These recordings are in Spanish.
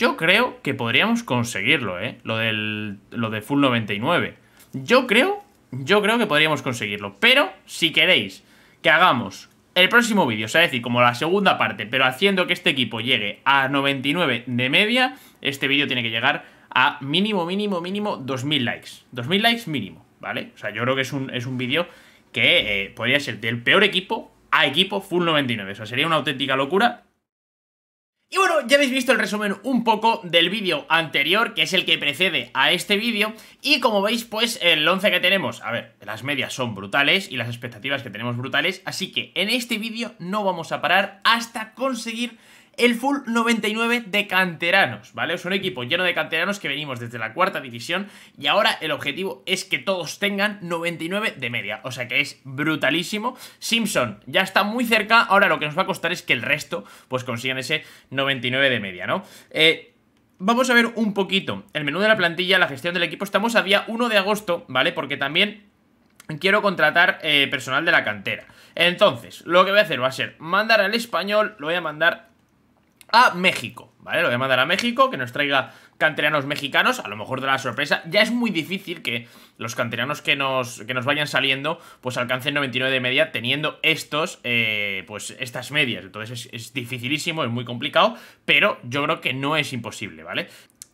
Yo creo que podríamos conseguirlo, ¿eh? Lo del lo de full 99. Yo creo, yo creo que podríamos conseguirlo. Pero si queréis que hagamos el próximo vídeo, o sea, es decir, como la segunda parte, pero haciendo que este equipo llegue a 99 de media, este vídeo tiene que llegar a mínimo, mínimo, mínimo 2000 likes. 2000 likes mínimo, ¿vale? O sea, yo creo que es un, es un vídeo que eh, podría ser del peor equipo a equipo full 99. O sea, sería una auténtica locura y bueno, ya habéis visto el resumen un poco del vídeo anterior, que es el que precede a este vídeo, y como veis, pues el 11 que tenemos, a ver, las medias son brutales y las expectativas que tenemos brutales, así que en este vídeo no vamos a parar hasta conseguir el full 99 de canteranos, ¿vale? Es un equipo lleno de canteranos que venimos desde la cuarta división y ahora el objetivo es que todos tengan 99 de media, o sea que es brutalísimo. Simpson ya está muy cerca, ahora lo que nos va a costar es que el resto pues consigan ese 99 de media, ¿no? Eh, vamos a ver un poquito el menú de la plantilla, la gestión del equipo. Estamos a día 1 de agosto, ¿vale? Porque también quiero contratar eh, personal de la cantera. Entonces, lo que voy a hacer va a ser mandar al español, lo voy a mandar a México, ¿vale? Lo voy a mandar a México, que nos traiga canteranos mexicanos, a lo mejor de la sorpresa. Ya es muy difícil que los canteranos que nos, que nos vayan saliendo, pues alcancen 99 de media teniendo estos, eh, pues estas medias. Entonces es, dificilísimo, es muy complicado, pero yo creo que no es imposible, ¿vale?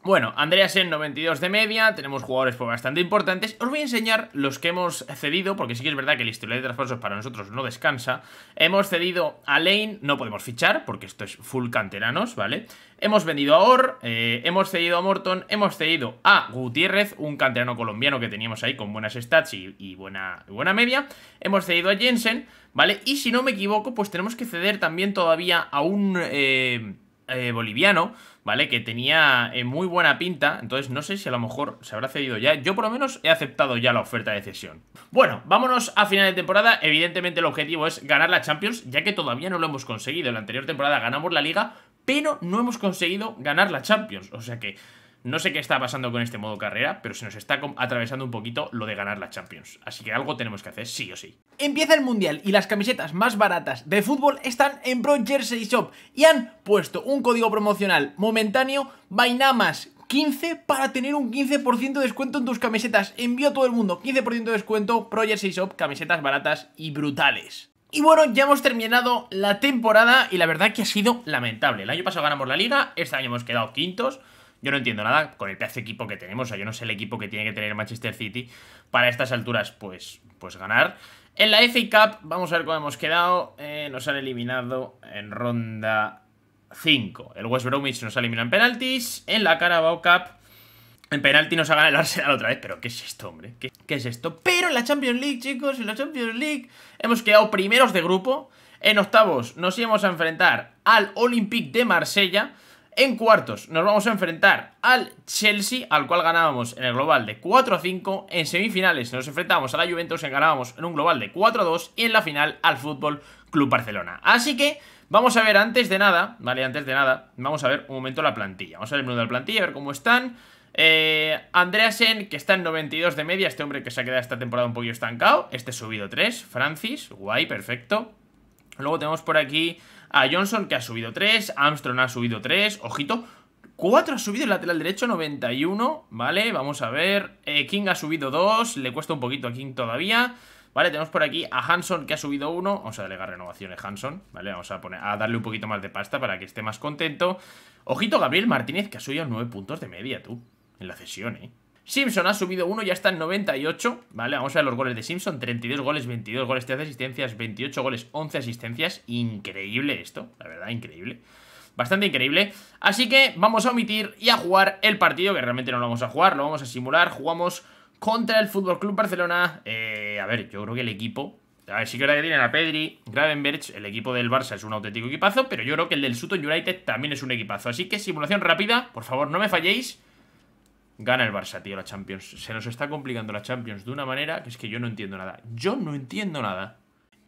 Bueno, Andreasen 92 de media, tenemos jugadores pues, bastante importantes. Os voy a enseñar los que hemos cedido, porque sí que es verdad que el historial de traspasos para nosotros no descansa. Hemos cedido a Lane, no podemos fichar, porque esto es full canteranos, ¿vale? Hemos vendido a Orr, eh, hemos cedido a Morton, hemos cedido a Gutiérrez, un canterano colombiano que teníamos ahí con buenas stats y, buena, buena media. Hemos cedido a Jensen, ¿vale? Y si no me equivoco, pues tenemos que ceder también todavía a un eh, eh, boliviano ¿vale? Que tenía eh, muy buena pinta, entonces no sé si a lo mejor se habrá cedido ya. Yo por lo menos he aceptado ya la oferta de cesión. Bueno, vámonos a final de temporada. Evidentemente el objetivo es ganar la Champions, ya que todavía no lo hemos conseguido. En la anterior temporada ganamos la Liga, pero no hemos conseguido ganar la Champions. O sea que no sé qué está pasando con este modo carrera, pero se nos está atravesando un poquito lo de ganar la Champions. Así que algo tenemos que hacer, sí o sí. Empieza el Mundial y las camisetas más baratas de fútbol están en Pro Jersey Shop y han puesto un código promocional momentáneo Bainamas 15 para tener un 15% de descuento en tus camisetas. Envío a todo el mundo 15% de descuento, Pro 6 Shop, camisetas baratas y brutales. Y bueno, ya hemos terminado la temporada y la verdad que ha sido lamentable. El año pasado ganamos la liga, este año hemos quedado quintos. Yo no entiendo nada con el pedazo equipo que tenemos. O sea, yo no sé el equipo que tiene que tener Manchester City para estas alturas, pues, pues ganar. En la FA Cup, vamos a ver cómo hemos quedado. Eh, nos han eliminado en ronda 5. El West Bromwich nos ha eliminado en penaltis. En la Carabao Cup, en penalti nos ha ganado el Arsenal otra vez. Pero ¿qué es esto, hombre? ¿Qué, ¿Qué, es esto? Pero en la Champions League, chicos, en la Champions League hemos quedado primeros de grupo. En octavos nos íbamos a enfrentar al Olympique de Marsella. En cuartos nos vamos a enfrentar al Chelsea, al cual ganábamos en el global de 4-5. En semifinales nos enfrentamos a la Juventus, en ganábamos en un global de 4-2. Y en la final al Fútbol Club Barcelona. Así que vamos a ver antes de nada, ¿vale? Antes de nada, vamos a ver un momento la plantilla. Vamos a ver el menú de la plantilla, a ver cómo están. Eh, Andreasen, que está en 92 de media, este hombre que se ha quedado esta temporada un poquillo estancado. Este subido 3, Francis, guay, perfecto. Luego tenemos por aquí a Johnson, que ha subido 3, Armstrong ha subido 3, ojito, 4 ha subido el lateral derecho, 91, ¿vale? Vamos a ver, eh, King ha subido 2, le cuesta un poquito a King todavía, ¿vale? Tenemos por aquí a Hanson que ha subido 1, vamos a delegar renovaciones Hanson, ¿vale? Vamos a, poner, a darle un poquito más de pasta para que esté más contento. Ojito Gabriel Martínez que ha subido 9 puntos de media, tú, en la cesión, ¿eh? Simpson ha subido uno, ya está en 98, ¿vale? Vamos a ver los goles de Simpson, 32 goles, 22 goles, 13 asistencias, 28 goles, 11 asistencias. Increíble esto, la verdad, increíble. Bastante increíble. Así que vamos a omitir y a jugar el partido, que realmente no lo vamos a jugar, lo vamos a simular. Jugamos contra el Fútbol Club Barcelona. Eh, a ver, yo creo que el equipo. A ver, sí que ahora que tienen a Pedri, Gravenberch, el equipo del Barça es un auténtico equipazo, pero yo creo que el del Sutton United también es un equipazo. Así que simulación rápida, por favor, no me falléis gana el Barça, tío, la Champions. Se nos está complicando la Champions de una manera que es que yo no entiendo nada. Yo no entiendo nada.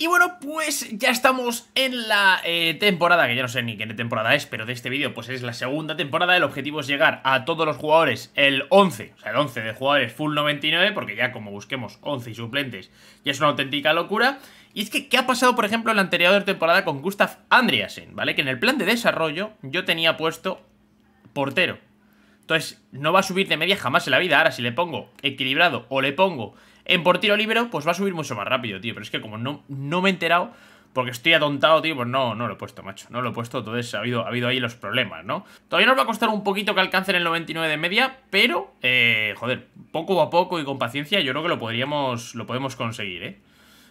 Y bueno, pues ya estamos en la eh, temporada, que ya no sé ni qué temporada es, pero de este vídeo pues es la segunda temporada. El objetivo es llegar a todos los jugadores el 11, o sea, el 11 de jugadores full 99, porque ya como busquemos 11 y suplentes ya es una auténtica locura. Y es que, ¿qué ha pasado, por ejemplo, en la anterior temporada con Gustav Andreasen? ¿Vale? Que en el plan de desarrollo yo tenía puesto portero. Entonces, no va a subir de media jamás en la vida. Ahora, si le pongo equilibrado o le pongo en por tiro libre, pues va a subir mucho más rápido, tío. Pero es que como no, no me he enterado, porque estoy atontado, tío, pues no, no lo he puesto, macho. No lo he puesto, entonces ha habido, ha habido ahí los problemas, ¿no? Todavía nos va a costar un poquito que alcancen el 99 de media, pero, eh, joder, poco a poco y con paciencia yo creo que lo podríamos, lo podemos conseguir, ¿eh?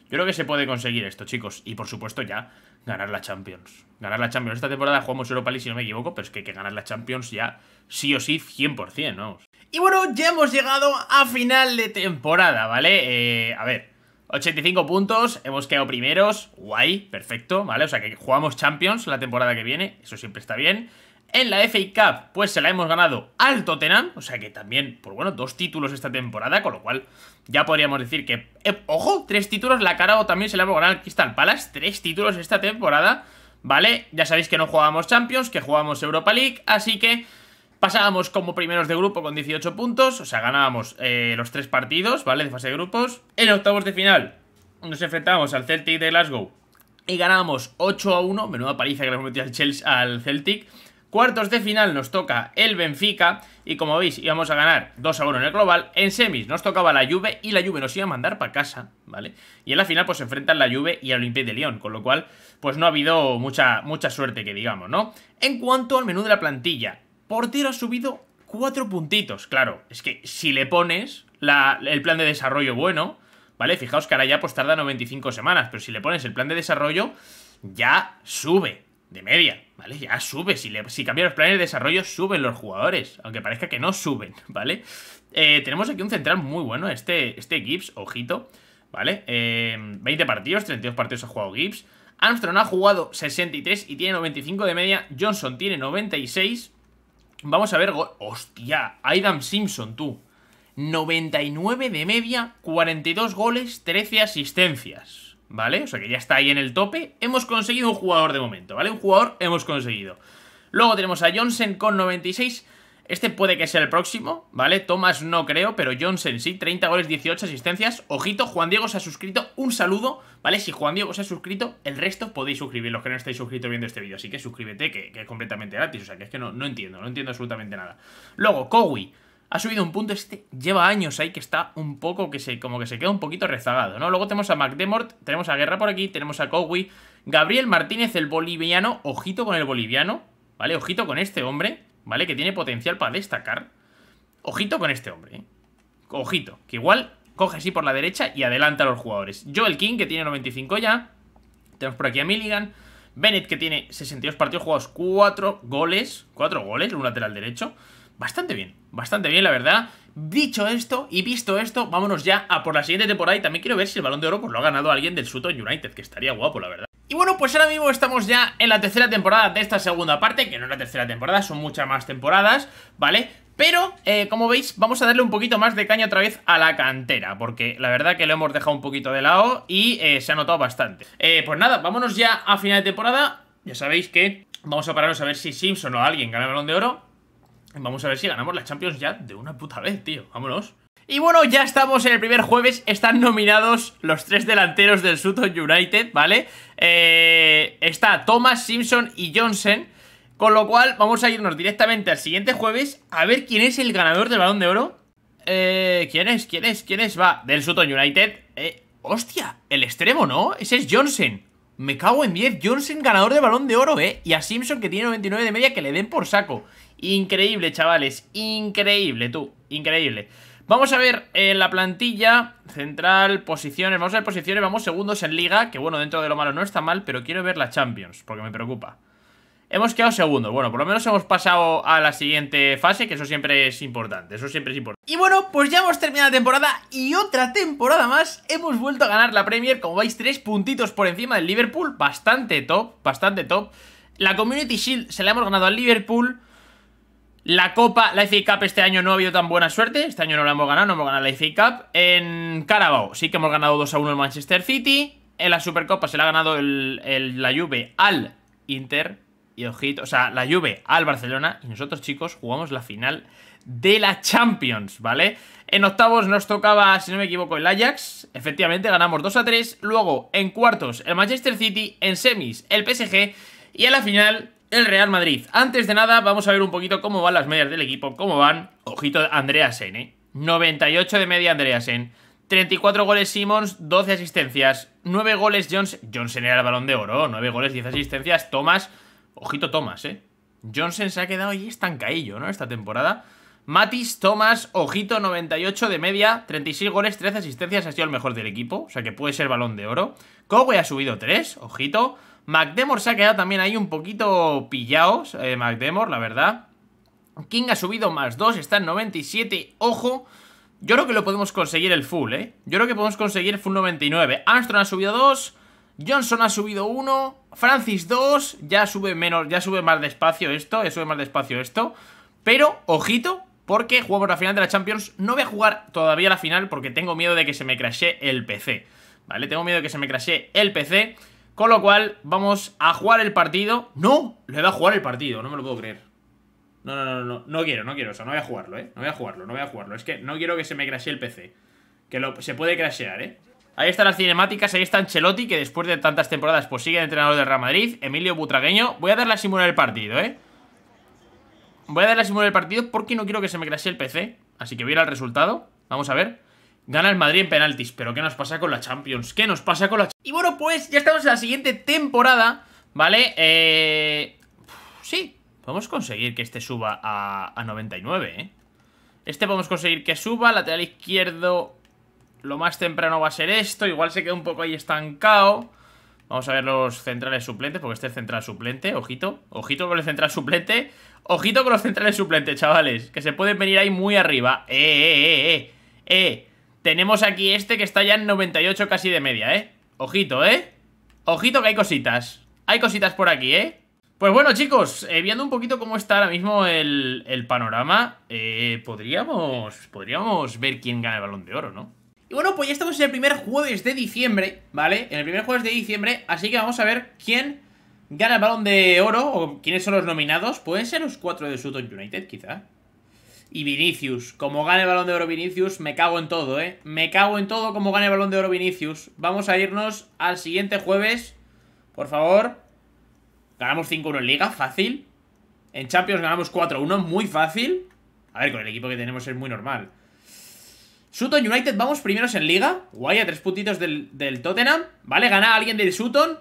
Yo creo que se puede conseguir esto, chicos. Y por supuesto ya ganar la Champions. Ganar la Champions. Esta temporada jugamos Europa League, si no me equivoco, pero es que hay que ganar la Champions ya sí o sí 100%, ¿no? Y bueno, ya hemos llegado a final de temporada, ¿vale? Eh, a ver, 85 puntos, hemos quedado primeros, guay, perfecto, ¿vale? O sea que jugamos Champions la temporada que viene, eso siempre está bien. En la FA Cup, pues se la hemos ganado al Tottenham, o sea que también, por pues bueno, dos títulos esta temporada, con lo cual ya podríamos decir que, eh, ojo, tres títulos, la o también se la hemos ganado al Crystal Palace, tres títulos esta temporada, ¿vale? Ya sabéis que no jugábamos Champions, que jugábamos Europa League, así que pasábamos como primeros de grupo con 18 puntos, o sea, ganábamos eh, los tres partidos, ¿vale? De fase de grupos. En octavos de final nos enfrentábamos al Celtic de Glasgow y ganábamos 8 a 1, menuda paliza que le hemos metido Chelsea, al Celtic. Cuartos de final nos toca el Benfica y como veis íbamos a ganar 2 a 1 en el global. En semis nos tocaba la Juve y la Juve nos iba a mandar para casa, ¿vale? Y en la final pues se enfrentan la Juve y el Olympique de Lyon, con lo cual pues no ha habido mucha, mucha suerte que digamos, ¿no? En cuanto al menú de la plantilla, portero ha subido 4 puntitos, claro, es que si le pones el plan de desarrollo bueno, ¿vale? Fijaos que ahora ya pues tarda 95 semanas, pero si le pones el plan de desarrollo ya sube, de media, ¿vale? Ya sube, si, le, si cambian los planes de desarrollo suben los jugadores, aunque parezca que no suben, ¿vale? Eh, tenemos aquí un central muy bueno, este, este Gibbs, ojito, ¿vale? 20 em, partidos, 32 partidos ha jugado Gibbs. Armstrong ha jugado 63 y tiene 95 de media, Johnson tiene 96. Vamos a ver, hostia, Adam Simpson, tú. 99 de media, 42 goles, 13 asistencias. ¿vale? O sea que ya está ahí en el tope. Hemos conseguido un jugador de momento, ¿vale? Un jugador hemos conseguido. Luego tenemos a Johnson con 96. Este puede que sea el próximo, ¿vale? Thomas no creo, pero Johnson sí, 30 goles, 18 asistencias. Ojito, Juan Diego se ha suscrito, un saludo, ¿vale? Si Juan Diego se ha suscrito, el resto podéis suscribir, los que no estáis suscritos viendo este vídeo. Así que suscríbete, que, es completamente gratis, o sea que es que no, no entiendo, no entiendo absolutamente nada. Luego, Cowie ha subido un punto, este lleva años ahí que está un poco, que se, como que se queda un poquito rezagado, ¿no? Luego tenemos a McDemort, tenemos a Guerra por aquí, tenemos a Cowie, Gabriel Martínez, el boliviano, ojito con el boliviano, ¿vale? Ojito con este hombre, ¿vale? Que tiene potencial para destacar. Ojito con este hombre, ¿eh? Ojito, que igual coge así por la derecha y adelanta a los jugadores. Joel King, que tiene 95 ya, tenemos por aquí a Milligan, Bennett, que tiene 62 partidos jugados, 4 goles, 4 goles, un lateral derecho bastante bien, bastante bien, la verdad. Dicho esto y visto esto, vámonos ya a por la siguiente temporada y también quiero ver si el Balón de Oro pues, lo ha ganado alguien del Sutton United, que estaría guapo, la verdad. Y bueno, pues ahora mismo estamos ya en la tercera temporada de esta segunda parte, que no es la tercera temporada, son muchas más temporadas, ¿vale? Pero, eh, como veis, vamos a darle un poquito más de caña otra vez a la cantera, porque la verdad que lo hemos dejado un poquito de lado y eh, se ha notado bastante. Eh, pues nada, vámonos ya a final de temporada. Ya sabéis que vamos a pararnos a ver si Simpson o alguien gana el balón de oro. Vamos a ver si ganamos la Champions ya de una puta vez, tío. Vámonos. Y bueno, ya estamos en el primer jueves, están nominados los tres delanteros del Sutton United, ¿vale? Eh, está Thomas, Simpson y Johnson, con lo cual vamos a irnos directamente al siguiente jueves a ver quién es el ganador del Balón de Oro. Eh, ¿Quién es? ¿Quién es? ¿Quién es? Va, del Sutton United. Eh, hostia, el extremo, ¿no? Ese es Johnson. Me cago en 10, Johnson ganador del Balón de Oro, ¿eh? Y a Simpson que tiene 99 de media que le den por saco. Increíble, chavales, increíble, tú, increíble. Vamos a ver eh, la plantilla central, posiciones, vamos a ver posiciones, vamos segundos en liga, que bueno, dentro de lo malo no está mal, pero quiero ver la Champions, porque me preocupa. Hemos quedado segundos, bueno, por lo menos hemos pasado a la siguiente fase, que eso siempre es importante, eso siempre es importante. Y bueno, pues ya hemos terminado la temporada y otra temporada más, hemos vuelto a ganar la Premier, como veis, tres puntitos por encima del Liverpool, bastante top, bastante top. La Community Shield se la hemos ganado al Liverpool... La Copa, la FA Cup este año no ha habido tan buena suerte. Este año no la hemos ganado, no hemos ganado la FA Cup. En Carabao sí que hemos ganado 2 a 1 el Manchester City. En la Supercopa se la ha ganado la Juve al Inter. Y ojito, o sea, la Juve al Barcelona. Y nosotros, chicos, jugamos la final de la Champions, ¿vale? En octavos nos tocaba, si no me equivoco, el Ajax. Efectivamente, ganamos 2 a 3. Luego, en cuartos, el Manchester City. En semis, el PSG. Y en la final, el Real Madrid. Antes de nada, vamos a ver un poquito cómo van las medias del equipo, cómo van. Ojito, Andreasen, ¿eh? 98 de media Andreasen. 34 goles Simons, 12 asistencias. 9 goles Johnson. Johnson era el balón de oro. 9 goles, 10 asistencias. Thomas. Ojito, Thomas, ¿eh? Johnson se ha quedado ahí estancadillo, ¿no? Esta temporada. Matis, Thomas, ojito, 98 de media, 36 goles, 13 asistencias, ha sido el mejor del equipo, o sea que puede ser balón de oro. Kobe ha subido 3, ojito. McDemore se ha quedado también ahí un poquito pillaos, eh, la verdad. King ha subido más 2, está en 97, ojo. Yo creo que lo podemos conseguir el full, ¿eh? Yo creo que podemos conseguir el full 99. Armstrong ha subido 2, Johnson ha subido 1, Francis 2, ya sube menos, ya sube más despacio esto, ya sube más despacio esto. Pero, ojito, porque jugamos la final de la Champions. No voy a jugar todavía la final porque tengo miedo de que se me crashe el PC. ¿Vale? Tengo miedo de que se me crashe el PC. Con lo cual, vamos a jugar el partido. ¡No! Le da a jugar el partido, no me lo puedo creer. No, no, no, no, no quiero, no quiero eso, no voy a jugarlo, ¿eh? No voy a jugarlo, no voy a jugarlo. Es que no quiero que se me crashee el PC. Que lo, se puede crashear, ¿eh? Ahí están las cinemáticas, ahí está Ancelotti, que después de tantas temporadas pues sigue entrenador del Real Madrid, Emilio Butragueño. Voy a dar la simula del partido, ¿eh? Voy a dar la simula del partido porque no quiero que se me crashee el PC. Así que voy a ir al resultado. Vamos a ver. Gana el Madrid en penaltis, pero ¿qué nos pasa con la Champions? ¿Qué nos pasa con la Y bueno, pues ya estamos en la siguiente temporada, ¿vale? Eh... Sí, podemos conseguir que este suba a, a 99, ¿eh? Este podemos conseguir que suba, lateral izquierdo lo más temprano va a ser esto, igual se queda un poco ahí estancado. Vamos a ver los centrales suplentes, porque este es central suplente, ojito, ojito con el central suplente, ojito con los centrales suplentes, chavales, que se pueden venir ahí muy arriba. Eh, eh, eh, eh, eh, tenemos aquí este que está ya en 98 casi de media, ¿eh? Ojito, ¿eh? Ojito que hay cositas. Hay cositas por aquí, ¿eh? Pues bueno, chicos, eh, viendo un poquito cómo está ahora mismo el, panorama, eh, podríamos, podríamos ver quién gana el Balón de Oro, ¿no? Y bueno, pues ya estamos en el primer jueves de diciembre, ¿vale? En el primer jueves de diciembre, así que vamos a ver quién gana el Balón de Oro o quiénes son los nominados. Pueden ser los cuatro de Sutton United, quizá. Y Vinicius, como gane el balón de oro Vinicius, me cago en todo, ¿eh? Me cago en todo como gane el balón de oro Vinicius. Vamos a irnos al siguiente jueves. Por favor. Ganamos 5-1 en Liga, fácil. En Champions ganamos 4-1, muy fácil. A ver, con el equipo que tenemos es muy normal. Sutton United, vamos primeros en Liga. Guay, a tres puntitos del, Tottenham. Vale, gana alguien del Sutton.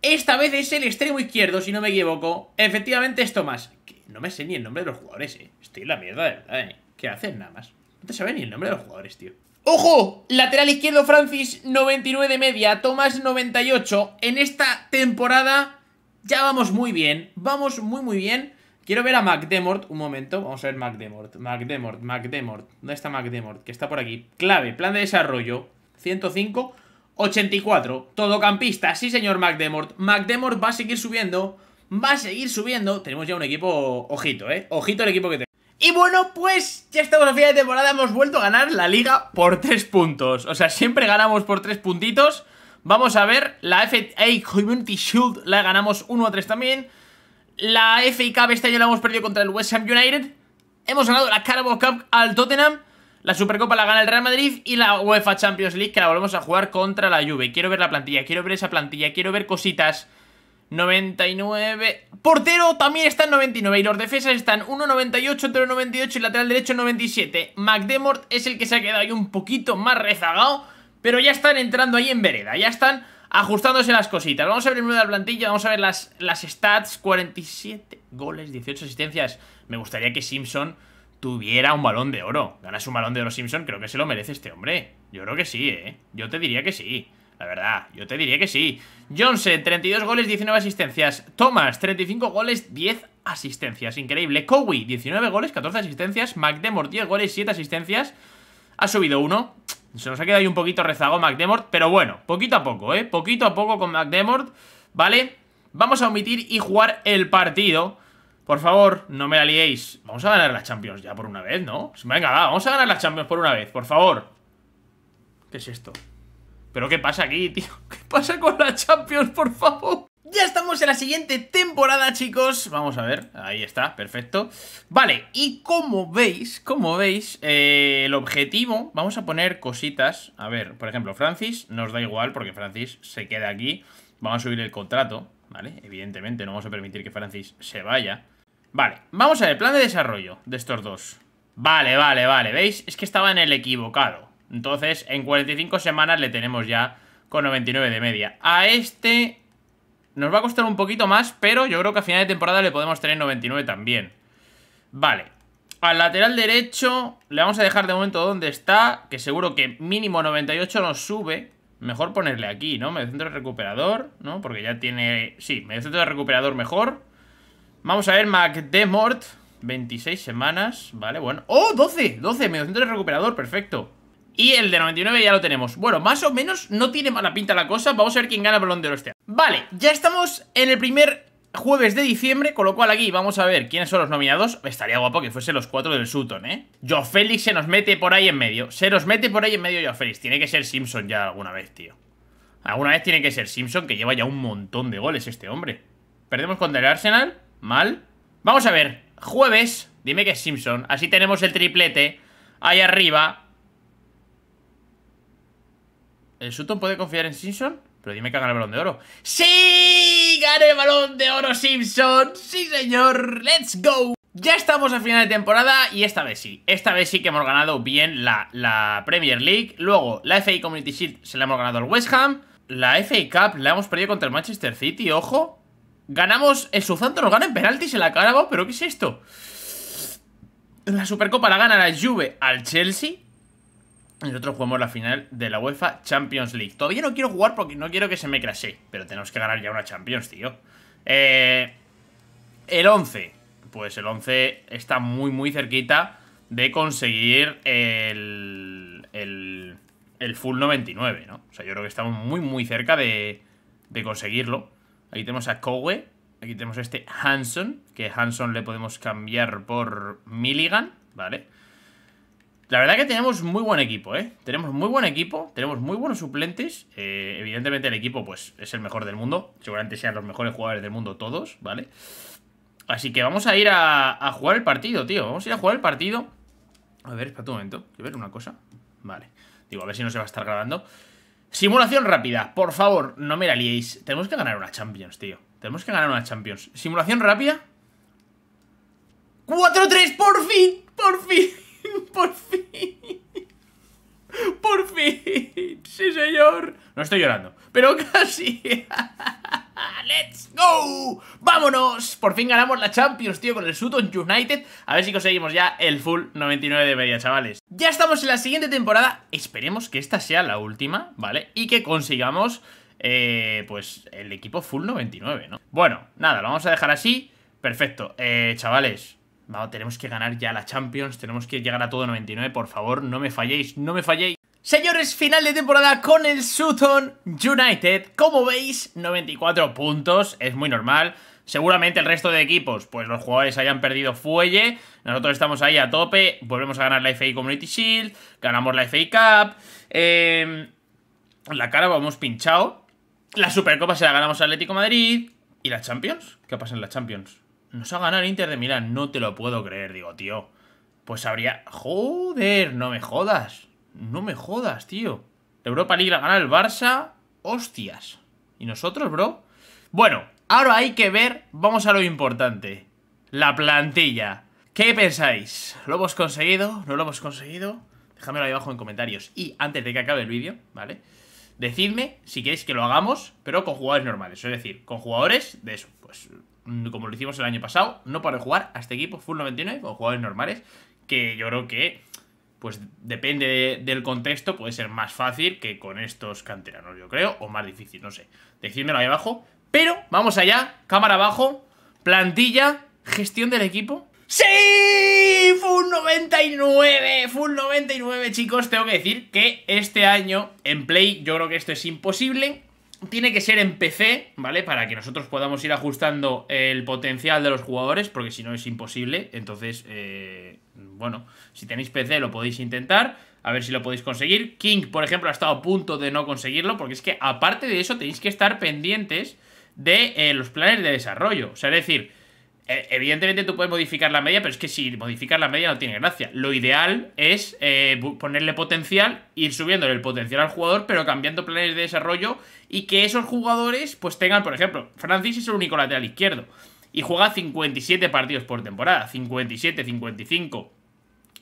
Esta vez es el extremo izquierdo, si no me equivoco. Efectivamente esto más no me sé ni el nombre de los jugadores, eh. Estoy en la mierda de verdad, eh. ¿Qué hacen nada más? No te sabe ni el nombre de los jugadores, tío. ¡Ojo! Lateral izquierdo Francis, 99 de media, Tomás 98. En esta temporada ya vamos muy bien, vamos muy muy bien. Quiero ver a McDemort, un momento, vamos a ver McDemort, McDemort, McDemort. ¿Dónde está McDemort? Que está por aquí. Clave, plan de desarrollo, 105, 84. Todocampista, sí señor McDemort. McDemort va a seguir subiendo va a seguir subiendo. Tenemos ya un equipo, ojito, ¿eh? Ojito el equipo que tenemos. Y bueno, pues ya estamos a final de temporada, hemos vuelto a ganar la liga por 3 puntos. O sea, siempre ganamos por 3 puntitos. Vamos a ver, la FA Community Shield la ganamos 1 a 3 también. La FA Cup este año la hemos perdido contra el West Ham United. Hemos ganado la Carabao Cup al Tottenham. La Supercopa la gana el Real Madrid y la UEFA Champions League que la volvemos a jugar contra la Juve. Quiero ver la plantilla, quiero ver esa plantilla, quiero ver cositas. 99. Portero también está en 99 y los defensas están 1.98, pero 98 y lateral derecho 97. McDemort es el que se ha quedado ahí un poquito más rezagado, pero ya están entrando ahí en vereda, ya están ajustándose las cositas. Vamos a ver el de la plantilla, vamos a ver las, las stats. 47 goles, 18 asistencias. Me gustaría que Simpson tuviera un balón de oro. Ganas un balón de oro Simpson, creo que se lo merece este hombre. Yo creo que sí, ¿eh? Yo te diría que sí. La verdad, yo te diría que sí. Johnson, 32 goles, 19 asistencias. Thomas, 35 goles, 10 asistencias. Increíble. Cowie, 19 goles, 14 asistencias. McDemort, 10 goles, 7 asistencias. Ha subido uno. Se nos ha quedado ahí un poquito rezago McDemort, pero bueno, poquito a poco, ¿eh? Poquito a poco con McDemort, ¿vale? Vamos a omitir y jugar el partido. Por favor, no me la liéis. Vamos a ganar las Champions ya por una vez, ¿no? Venga, va, vamos a ganar las Champions por una vez, por favor. ¿Qué es esto? ¿Pero qué pasa aquí, tío? ¿Qué pasa con la Champions, por favor? Ya estamos en la siguiente temporada, chicos. Vamos a ver, ahí está, perfecto. Vale, y como veis, como veis, eh, el objetivo... Vamos a poner cositas. A ver, por ejemplo, Francis nos da igual porque Francis se queda aquí. Vamos a subir el contrato, ¿vale? Evidentemente, no vamos a permitir que Francis se vaya. Vale, vamos a ver, plan de desarrollo de estos dos. Vale, vale, vale, ¿veis? Es que estaba en el equivocado. Entonces, en 45 semanas le tenemos ya con 99 de media. A este nos va a costar un poquito más, pero yo creo que a final de temporada le podemos tener 99 también. Vale. Al lateral derecho le vamos a dejar de momento donde está, que seguro que mínimo 98 nos sube. Mejor ponerle aquí, ¿no? Mediocentro de recuperador, ¿no? Porque ya tiene... Sí, centro de recuperador mejor. Vamos a ver McDemort, 26 semanas, ¿vale? Bueno... ¡Oh, 12! 12, centro de recuperador, perfecto. Y el de 99 ya lo tenemos Bueno, más o menos no tiene mala pinta la cosa Vamos a ver quién gana el balón de oro este Vale, ya estamos en el primer jueves de diciembre, con lo cual aquí vamos a ver quiénes son los nominados. Estaría guapo que fuesen los cuatro del Sutton, ¿eh? Joe Félix se nos mete por ahí en medio. Se nos mete por ahí en medio Joe Félix. Tiene que ser Simpson ya alguna vez, tío. Alguna vez tiene que ser Simpson, que lleva ya un montón de goles este hombre. Perdemos contra el Arsenal. Mal. Vamos a ver. Jueves. Dime que es Simpson. Así tenemos el triplete. Ahí arriba. El Sutton puede confiar en Simpson, pero dime que gana el balón de oro. ¡Sí! ¡Gana el balón de oro Simpson! ¡Sí, señor! ¡Let's go! Ya estamos al final de temporada y esta vez sí, esta vez sí que hemos ganado bien la, Premier League. Luego, la FA Community Shield se la hemos ganado al West Ham. La FA Cup la hemos perdido contra el Manchester City, ojo. Ganamos, el Southampton nos gana en penaltis en la Carabao, pero ¿qué es esto? La Supercopa la gana la Juve al Chelsea. Nosotros jugamos la final de la UEFA Champions League. Todavía no quiero jugar porque no quiero que se me crashe. Pero tenemos que ganar ya una Champions, tío. Eh, el 11. Pues el 11 está muy, muy cerquita de conseguir el, el, el full 99, ¿no? O sea, yo creo que estamos muy, muy cerca de, de conseguirlo. Aquí tenemos a Kowe. Aquí tenemos a este Hanson. Que Hanson le podemos cambiar por Milligan, ¿vale? La verdad que tenemos muy buen equipo, ¿eh? Tenemos muy buen equipo, tenemos muy buenos suplentes. Eh, evidentemente el equipo, pues, es el mejor del mundo. Seguramente sean los mejores jugadores del mundo todos, ¿vale? Así que vamos a ir a, jugar el partido, tío. Vamos a ir a jugar el partido. A ver, espera un momento. Quiero ver una cosa. Vale. Digo, a ver si no se va a estar grabando. Simulación rápida. Por favor, no me la liéis. Tenemos que ganar una Champions, tío. Tenemos que ganar una Champions. Simulación rápida. 4-3, por fin, por fin. Por fin. Por fin. Sí, señor. No estoy llorando, pero casi. ¡Let's go! ¡Vámonos! Por fin ganamos la Champions, tío, con el Sutton United. A ver si conseguimos ya el full 99 de media, chavales. Ya estamos en la siguiente temporada. Esperemos que esta sea la última, ¿vale? Y que consigamos, eh, pues, el equipo full 99, ¿no? Bueno, nada, lo vamos a dejar así. Perfecto. Eh, chavales, Vamos, tenemos que ganar ya la Champions, tenemos que llegar a todo 99, por favor, no me falléis, no me falléis. Señores, final de temporada con el Sutton United. Como veis, 94 puntos, es muy normal. Seguramente el resto de equipos, pues los jugadores hayan perdido fuelle. Nosotros estamos ahí a tope, volvemos a ganar la FA Community Shield, ganamos la FA Cup. Em, la cara vamos pinchado. La Supercopa se la ganamos a Atlético Madrid. ¿Y la Champions? ¿Qué pasa en la Champions? Nos ha ganado el Inter de Milán. No te lo puedo creer, digo, tío. Pues habría... Joder, no me jodas. No me jodas, tío. Europa League la gana el Barça. Hostias. ¿Y nosotros, bro? Bueno, ahora hay que ver... Vamos a lo importante. La plantilla. ¿Qué pensáis? ¿Lo hemos conseguido? ¿No lo hemos conseguido? Déjamelo ahí abajo en comentarios. Y antes de que acabe el vídeo, ¿vale? Decidme si queréis que lo hagamos, pero con jugadores normales. Es decir, con jugadores de eso, pues Mm, como lo hicimos el año pasado, no para jugar a este equipo full 99 con jugadores normales, que yo creo que, pues depende del contexto, puede ser más fácil que con estos canteranos, yo creo, o más difícil, no sé. Decídmelo ahí abajo, pero vamos allá, cámara abajo, plantilla, gestión del equipo. ¡Sí! Full 99, Full 99 chicos, tengo que decir que este año en Play yo creo que esto es imposible tiene que ser en PC, ¿vale? Para que nosotros podamos ir ajustando el potencial de los jugadores, porque si no es imposible. Entonces, eh, bueno, si tenéis PC lo podéis intentar, a ver si lo podéis conseguir. King, por ejemplo, ha estado a punto de no conseguirlo, porque es que aparte de eso tenéis que estar pendientes de eh, los planes de desarrollo. O sea, es decir... Eh, evidentemente tú puedes modificar la media, pero es que si modificar la media no tiene gracia. Lo ideal es eh, ponerle potencial, ir subiéndole el potencial al jugador, pero cambiando planes de desarrollo y que esos jugadores pues tengan, por ejemplo, Francis es el único lateral izquierdo y juega 57 partidos por temporada, 57, 55.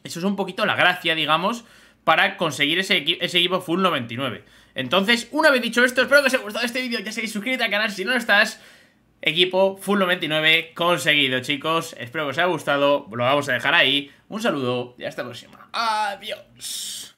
Eso es un poquito la gracia, digamos, para conseguir ese, ese equipo full 99. Entonces, una vez dicho esto, espero que os haya gustado este vídeo, ya seguís suscrito al canal si no lo estás... Equipo Full 99 conseguido, chicos. Espero que os haya gustado. Lo vamos a dejar ahí. Un saludo y hasta la próxima. Adiós.